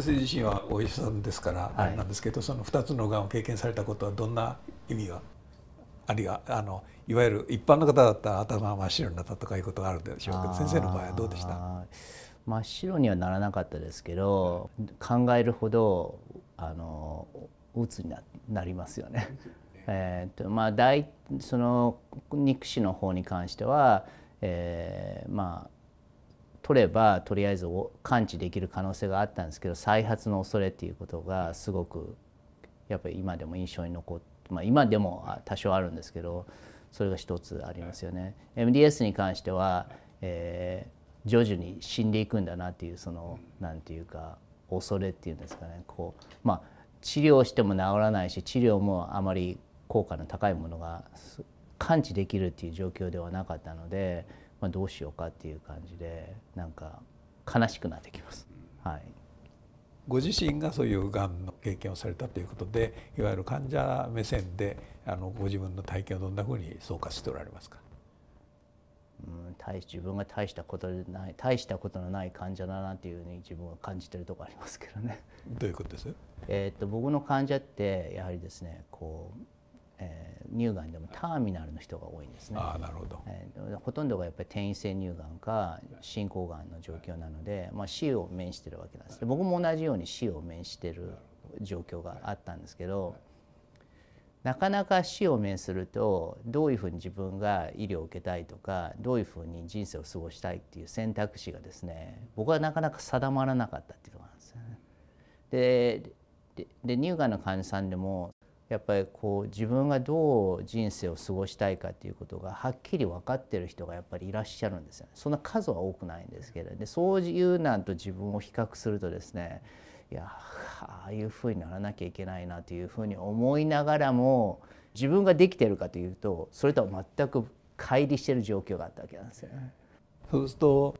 先生自身はお医者さんですからなんですけど、はい、その2つのがんを経験されたことはどんな意味があるいはあのいわゆる一般の方だったら頭が真っ白になったとかいうことがあるでしょうけど先生の場合はどうでした真っ白にはならなかったですけど考えるほどあの鬱にななりますよね。えーとまあ、大その肉腫の方に関しては、えー、まあ取ればとりあえず完治できる可能性があったんですけど再発の恐れっていうことがすごくやっぱり今でも印象に残って、まあ、今でも多少あるんですけどそれが一つありますよね。MDS に関しては、えー、徐々に死んでいくんだなっていうその何て言うか恐れっていうんですかねこう、まあ、治療しても治らないし治療もあまり効果の高いものが完治できるっていう状況ではなかったので。まあ、どうしようかっていう感じでなんか悲しくなってきます。はい、ご自身がそういうがんの経験をされたということでいわゆる患者目線であのご自分の体験をどんなふうに総括しておられますか、うん、大自分が大したことない大したことのない患者だなというふうに自分は感じてるとこありますけどね。どういうことです、えー、っと僕の患者ってやはりですねこうえー、乳がんでもターミナルの人が多いんですねあなるほど、えー、ほとんどがやっぱり転移性乳がんか進行がんの状況なので、まあ、死を面してるわけなんですで僕も同じように死を面してる状況があったんですけどなかなか死を面するとどういうふうに自分が医療を受けたいとかどういうふうに人生を過ごしたいっていう選択肢がですね僕はなかなか定まらなかったっていうところなんですよね。でで乳がんの患者さんでもやっぱりこう自分がどう人生を過ごしたいかっていうことがはっきり分かってる人がやっぱりいらっしゃるんですよねそんな数は多くないんですけれどでそういうなんと自分を比較するとですねいやああいうふうにならなきゃいけないなというふうに思いながらも自分ができてるかというとそれとは全く乖離してる状況があったわけなんですよね。そうすると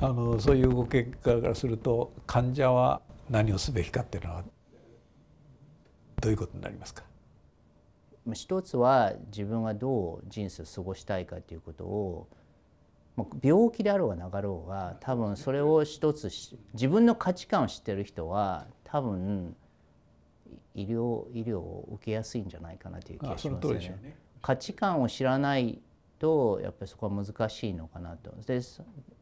あのそういうご結果からすると患者は何をすべきかっていうのはどういうことになりますか一つは自分がどう人生を過ごしたいかということを病気であろうがなかろうが多分それを一つ自分の価値観を知ってる人は多分医療医療を受けやすいんじゃないかなという気がしますよね。価値観を知らないとやっぱりそこは難しいのかなと。で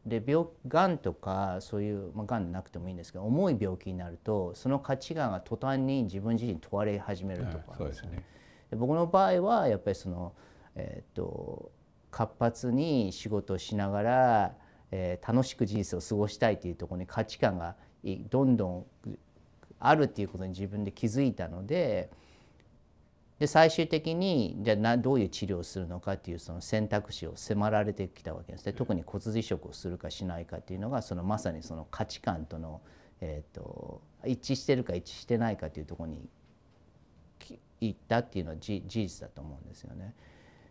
で病がんとかそういう、まあ、がんでなくてもいいんですけど重い病気になるとその価値観が途端に自分自身問われ始めるとか、ねうんね、で僕の場合はやっぱりその、えー、っと活発に仕事をしながら、えー、楽しく人生を過ごしたいというところに価値観がどんどんあるっていうことに自分で気づいたので。で最終的にじゃあどういう治療をするのかっていうその選択肢を迫られてきたわけですね特に骨髄移植をするかしないかっていうのがそのまさにその価値観との、えーと、一致してるか一致してないかというところに行ったっていうのは事実だと思うんですよね。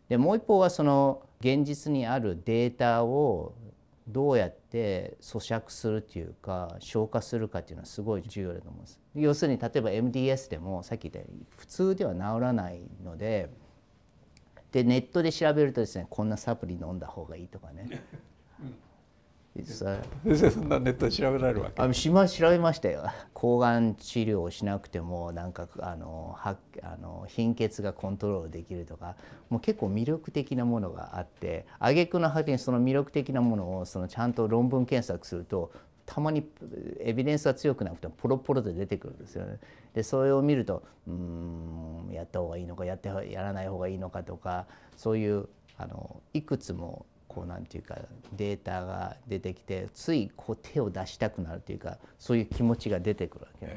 でもう一方はその現実にあるデータをどうやって咀嚼するというか消化するかっていうのはすごい重要だと思うんです。要するに例えば MDS でもさっき言ったように普通では治らないのででネットで調べるとですねこんなサプリ飲んだ方がいいとかね。先 生そんなネットで調べられるわけあのし、ま、調べましたよ抗がん治療をしなくてもなんかあのはあの貧血がコントロールできるとかもう結構魅力的なものがあって挙句の果てにその魅力的なものをそのちゃんと論文検索するとたまにエビデンスが強くなくてもポロポロで出てくるんですよね。でそれを見るとうんやった方がいいのかやってやらない方がいいのかとかそういうあのいくつもこうなんていうかデータが出てきてついこう手を出したくなるというかそういう気持ちが出てくるわけ、ね、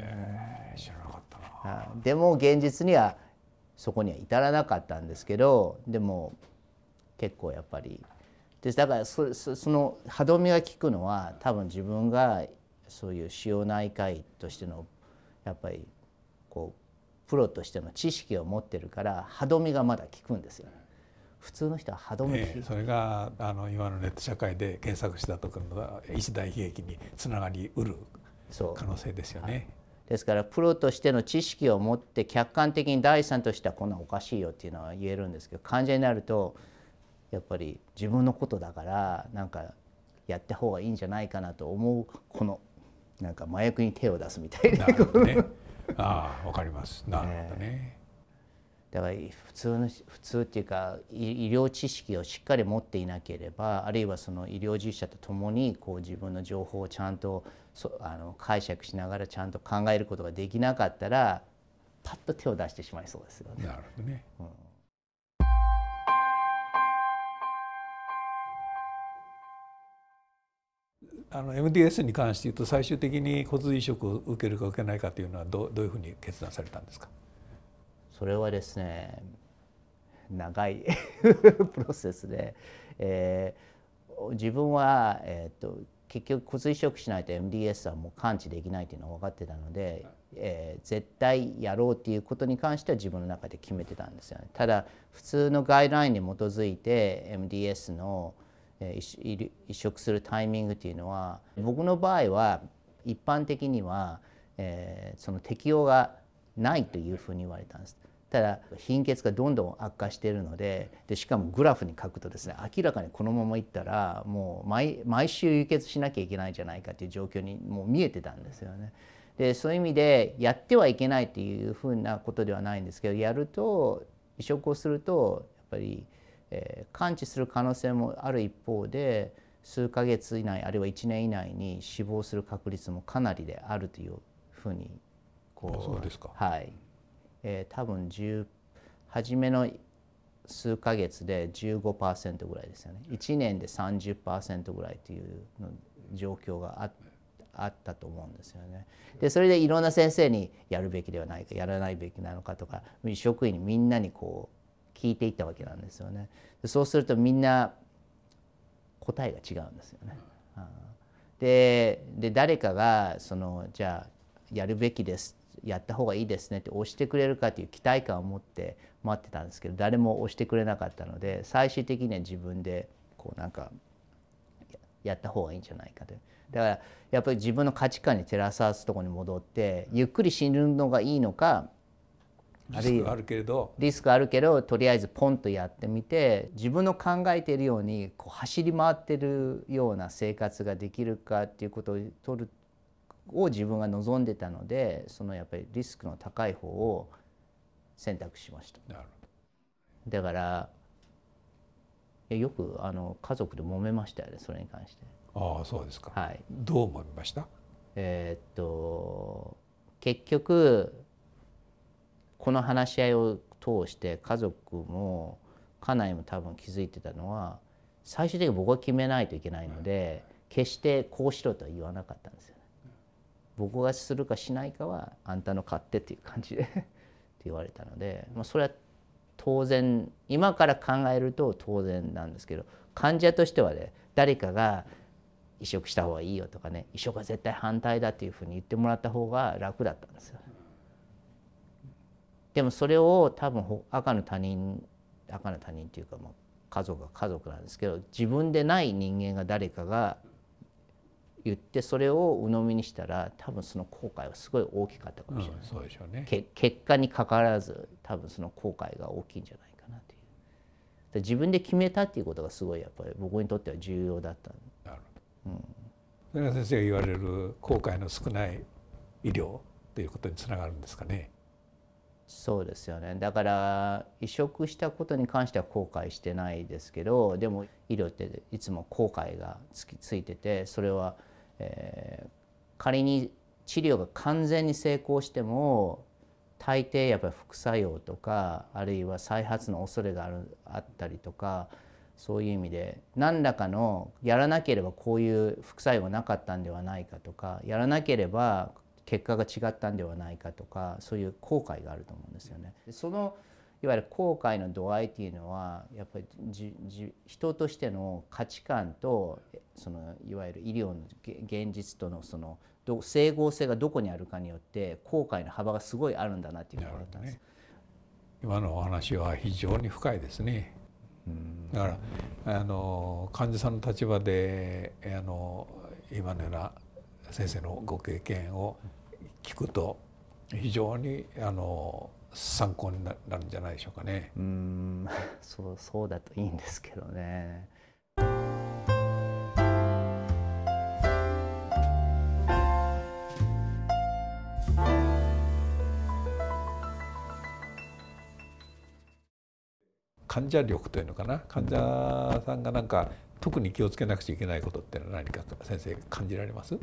え知らなかったなでも現実にはそこには至らなかったんですけどでも結構やっぱりでだからその歯止めが効くのは多分自分がそういう腫瘍内科医としてのやっぱりこうプロとしての知識を持ってるから歯止めがまだ効くんですよ、普通の人は歯止め、それがあの今のネット社会で検索したところの一大悲劇につながりうる可能性ですよね。ですからプロとしての知識を持って客観的に第三としてはこんなおかしいよっていうのは言えるんですけど患者になるとやっぱり自分のことだからなんかやった方がいいんじゃないかなと思うこのなんか麻薬に手を出すみたいな。なるほどね、ああわかります。なるほどね。だから普通の普通っていうか医療知識をしっかり持っていなければあるいはその医療従事者とともにこう自分の情報をちゃんとそあの解釈しながらちゃんと考えることができなかったらパッと手を出してしまいそうですよね。なるほどね、うんあの MDS に関して言うと最終的に骨髄移植を受けるか受けないかというのはどどういうふうに決断されたんですかそれはですね長い プロセスで、えー、自分は、えーと、結局骨移植しないと MDS はもう完治できないというのは分かってたので、えー、絶対やろうっていうことに関しては自分の中で決めてたんですよね。ただ普通のガイドラインに基づいて MDS の移植するタイミングっていうのは僕の場合は一般的には、えその適用がないというふうに言われたんです。ただ貧血がどんどん悪化しているのででしかもグラフに書くとですね明らかにこのままいったらもう毎週輸血しなきゃいけないんじゃないかという状況にもう見えてたんですよね。でそういう意味でやってはいけないっていうふうなことではないんですけどやると移植をするとやっぱり。え完治する可能性もある一方で数ヶ月以内あるいは1年以内に死亡する確率もかなりであるというふうにこうはい、えー、多分10初めの数ヶ月で15%ぐらいですよね1年で30%ぐらいというの状況がああったと思うんですよね。でそれでいろんな先生にやるべきではないかやらないべきなのかとか職員にみんなにこう聞いていったわけなんですよね。そうするとみんな答えが違うんですよね。でで誰かがそのじゃあやるべきですやった方がいいですねって押してくれるかという期待感を持って待ってたんですけど誰も押してくれなかったので最終的には自分でこうなんかやった方がいいんじゃないかとだからやっぱり自分の価値観に照らさすとこに戻ってゆっくり死ぬのがいいのかリスクあるけれどリスクあるけどとりあえずポンとやってみて自分の考えているようにこう走り回ってるような生活ができるかっていうことを取るを自分が望んでたのでそのやっぱりリスクの高い方を選択しました。だからよくあの家族で揉めましたよねそれに関して。ああそうですか。はい。どう思いました？えー、っと結局この話し合いを通して家族も家内も多分気づいてたのは最終的に僕は決めないといけないので、決してこうしろとは言わなかったんですよ、ね、僕がするかしないかはあんたの勝手っていう感じで って言われたので、まあ、それは当然今から考えると当然なんですけど患者としてはね誰かが移植した方がいいよとかね移植は絶対反対だっていうふうに言ってもらった方が楽だったんですよ、でもそれを多分赤の他人赤の他人っていうかもう家族は家族なんですけど自分でない人間が誰かが言ってそれを鵜呑みにしたら多分その後悔はすごい大きかったかもしれない、うん、そうでしょうね、結果にかかわらず多分その後悔が大きいんじゃないかなという自分で決めたっていうことがすごいやっぱり僕にとっては重要だったなるほど、うん、それが先生が言われる後悔の少ない医療ということにつながるんですかねそうですよねだから移植したことに関しては後悔してないですけどでも医療っていつも後悔がつきついててそれは、えー、仮に治療が完全に成功しても大抵やっぱり副作用とかあるいは再発の恐れがあるあったりとかそういう意味で何らかのやらなければこういう副作用がなかったんではないかとかやらなければ結果が違ったんではないかとかそういう後悔があると思うんですよね。そのいわゆる後悔の度合いっていうのはやっぱり人としての価値観とそのいわゆる医療の現実とのその整合性がどこにあるかによって後悔の幅がすごいあるんだなっていうのがったんです、ね、今のお話は非常に深いですね。だからあの患者さんの立場であの今のような先生のご経験を聞くと非常にあの参考になるんじゃないでしょうかね。うん そうそうだといいんですけどね。患者力というのかな患者さんがなんか特に気をつけなくちゃいけないことってのは何か先生感じられます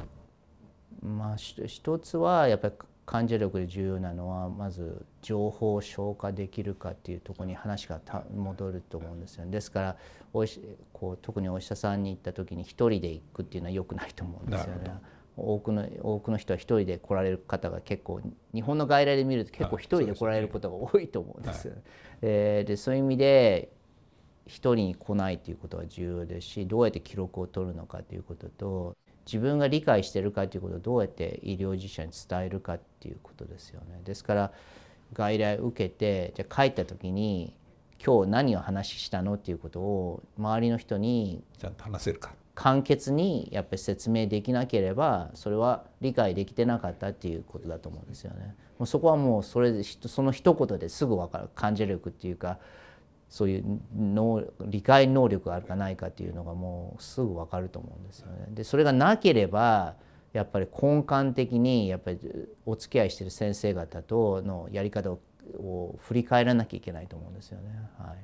まあ、一つはやっぱり患者力で重要なのはまず情報を消化できるかっていうとこに話が戻ると思うんですよ、ね、ですからおいこう特にお医者さんに行った時に1人で行くっていうのは良くないと思うんですよね。多くの多くの人は1人で来られる方が結構日本の外来で見ると結構1人で来られることが多いと思うんですよね。えでそういう意味で1人に来ないということが重要ですしどうやって記録を取るのかということと自分が理解してるかということをどうやって医療従事者に伝えるかっていうことですよね。ですから外来受けてじゃ帰った時に今日何を話したのっていうことを周りの人にちゃんと話せるか簡潔にやっぱり説明できなければそれは理解できてなかったっていうことだと思うんですよね。もうそこはもうそれその一言ですぐ分かる感じ力っていうかそういう能理解能力があるかないかっていうのがもうすぐ分かると思うんですよね。でそれがなければやっぱり根幹的にやっぱりお付き合いしてる先生方とのやり方を振り返らなきゃいけないと思うんですよね。は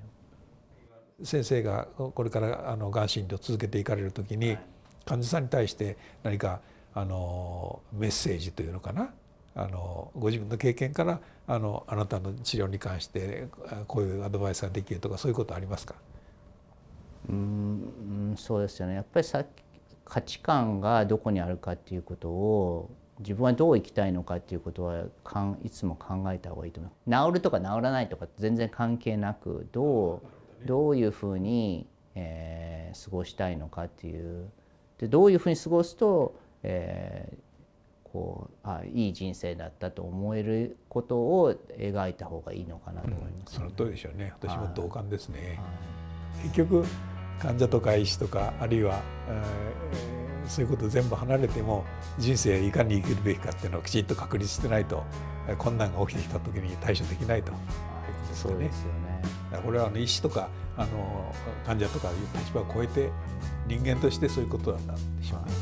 い、先生がこれからあのがん診療を続けていかれる時に、はい、患者さんに対して何かあのメッセージというのかなあのご自分の経験からあのあなたの治療に関してこういうアドバイスができるとかそういうことありますかうんそうですよねやっぱりさっき価値観がどこにあるかっていうことを自分はどう生きたいのかっていうことはかんいつも考えた方がいいと思います治るとか治らないとか全然関係なくどう、どういうふうに、えー、過ごしたいのかっていうでどういうふうに過ごすと、えー、こうあいい人生だったと思えることを描いた方がいいのかなと思います、ねうん、その通りでしょうね私も同感ですね結局患者とか医師とかあるいは、えー、そういうこと全部離れても人生いかに生きるべきかっていうのをきちっと確立してないと困難が起きてきた時に対処できないと、そうですよねこれはあの医師とかあの患者とかいう立場を超えて人間としてそういうことなんでしょう。